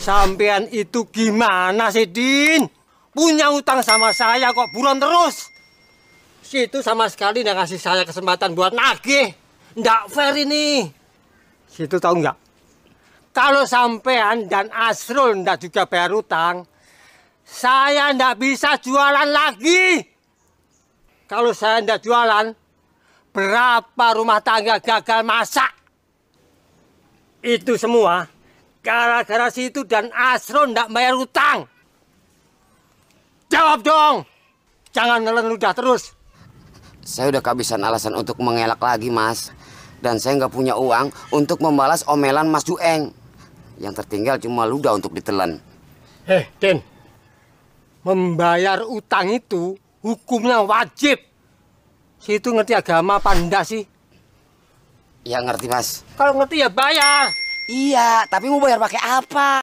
Sampean itu gimana sih, Din? Punya utang sama saya kok buron terus. itu sama sekali nggak ngasih saya kesempatan buat nagih. Nggak fair ini. itu tahu nggak? Kalau sampean dan Asrul nggak juga bayar utang, saya nggak bisa jualan lagi. Kalau saya nggak jualan, berapa rumah tangga gagal masak? Itu semua Gara-gara situ dan Asron ndak bayar utang. Jawab dong. Jangan nelen ludah terus. Saya udah kehabisan alasan untuk mengelak lagi, Mas. Dan saya nggak punya uang untuk membalas omelan Mas Jueng. Yang tertinggal cuma ludah untuk ditelan. hey, eh, Den. Membayar utang itu hukumnya wajib. itu ngerti agama apa enggak sih? Ya ngerti, Mas. Kalau ngerti ya bayar. Iya, tapi mau bayar pakai apa?